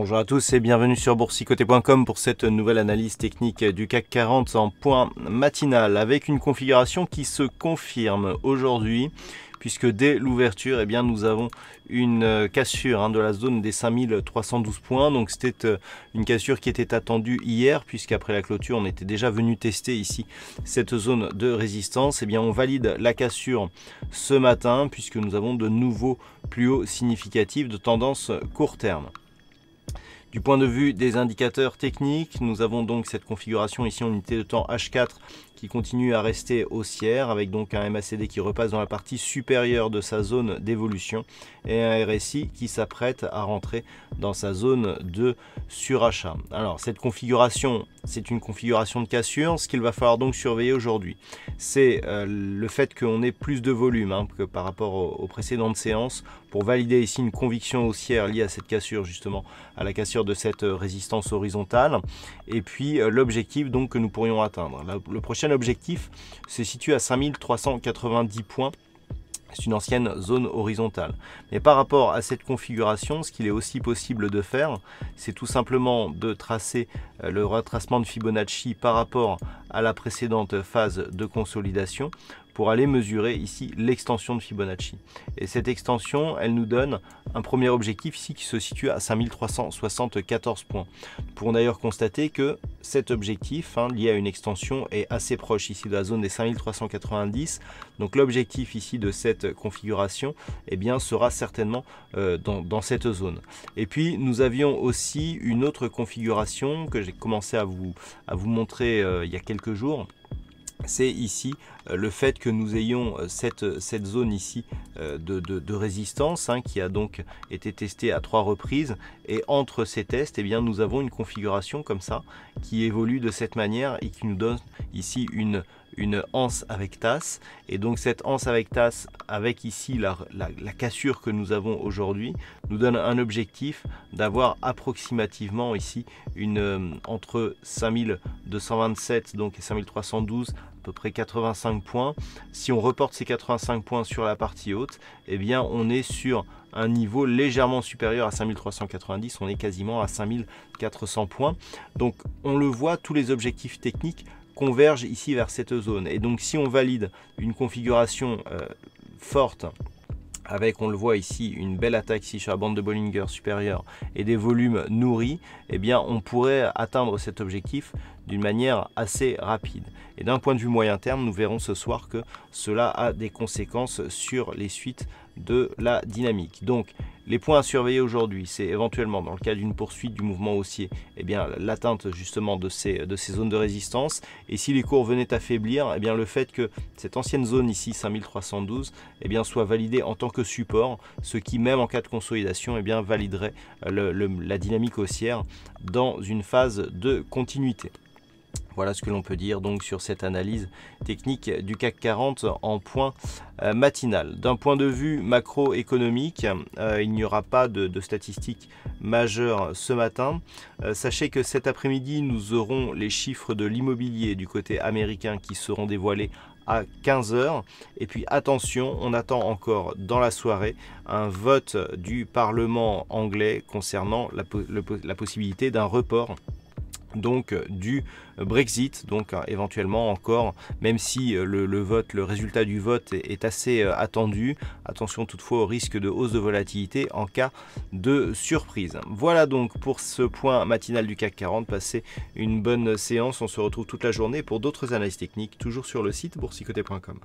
Bonjour à tous et bienvenue sur boursicoté.com pour cette nouvelle analyse technique du CAC 40 en point matinal avec une configuration qui se confirme aujourd'hui puisque dès l'ouverture, et eh bien, nous avons une cassure hein, de la zone des 5312 points. Donc c'était euh, une cassure qui était attendue hier, puisqu'après la clôture, on était déjà venu tester ici cette zone de résistance. Et eh bien, on valide la cassure ce matin, puisque nous avons de nouveaux plus hauts significatifs de tendance court terme. Du point de vue des indicateurs techniques, nous avons donc cette configuration ici en unité de temps H4 qui continue à rester haussière avec donc un MACD qui repasse dans la partie supérieure de sa zone d'évolution et un RSI qui s'apprête à rentrer dans sa zone de surachat. Alors cette configuration, c'est une configuration de cassure. Ce qu'il va falloir donc surveiller aujourd'hui, c'est euh, le fait qu'on ait plus de volume hein, que par rapport aux, aux précédentes séances pour valider ici une conviction haussière liée à cette cassure justement, à la cassure de cette euh, résistance horizontale et puis euh, l'objectif donc que nous pourrions atteindre. Le prochain objectif se situe à 5390 points c'est une ancienne zone horizontale. Mais par rapport à cette configuration, ce qu'il est aussi possible de faire, c'est tout simplement de tracer euh, le retracement de Fibonacci par rapport à la précédente phase de consolidation pour aller mesurer ici l'extension de Fibonacci. Et cette extension, elle nous donne un premier objectif ici qui se situe à 5374 points. pour d'ailleurs constater que cet objectif hein, lié à une extension est assez proche ici de la zone des 5390. Donc l'objectif ici de cette configuration et eh bien, sera certainement euh, dans, cette zone. Et puis nous avions aussi une autre configuration que j'ai commencé à vous, à vous montrer euh, il y a quelques jours c'est ici euh, le fait que nous ayons euh, euh, cette, zone ici de, résistance hein, qui a donc été testée à trois reprises et entre ces tests et eh bien nous avons une configuration comme ça qui évolue de cette manière et qui nous donne ici une, anse avec tasse et donc cette anse avec tasse avec ici la, cassure que nous avons aujourd'hui nous donne un objectif d'avoir approximativement ici une entre 5227 donc et 5312 près 85 points. Si on reporte ces 85 points sur la partie haute, eh bien on est sur un niveau légèrement supérieur à 5390, on est quasiment à 5400 points. Donc on le voit, tous les objectifs techniques convergent ici vers cette zone. Et donc si on valide une configuration euh, forte, avec, on le voit ici, une belle attaque ici sur la bande de Bollinger supérieure et des volumes nourris, eh bien, on pourrait atteindre cet objectif d'une manière assez rapide. Et d'un point de vue moyen terme, nous verrons ce soir que cela a des conséquences sur les suites de la dynamique. Donc les points à surveiller aujourd'hui, c'est éventuellement dans le cas d'une poursuite du mouvement haussier, eh bien l'atteinte justement de ces, de ces zones de résistance. Et si les cours venaient à faiblir, eh bien le fait que cette ancienne zone ici 5312 eh bien soit validée en tant que support, ce qui même en cas de consolidation eh bien validerait la dynamique haussière dans une phase de continuité. Voilà ce que l'on peut dire donc sur cette analyse technique du CAC 40 en point euh, matinal. D'un point de vue macroéconomique, euh, il n'y aura pas de, statistiques majeures ce matin. Euh, sachez que cet après-midi, nous aurons les chiffres de l'immobilier du côté américain qui seront dévoilés à 15h. Et puis attention, on attend encore dans la soirée un vote du Parlement anglais concernant la possibilité d'un report donc euh, du Brexit, donc euh, éventuellement encore, même si euh, le, vote, le résultat du vote est, est, assez attendu. Attention toutefois au risque de hausse de volatilité en cas de surprise. Voilà donc pour ce point matinal du CAC 40. Passez une bonne séance. On se retrouve toute la journée pour d'autres analyses techniques, toujours sur le site boursicoté.com.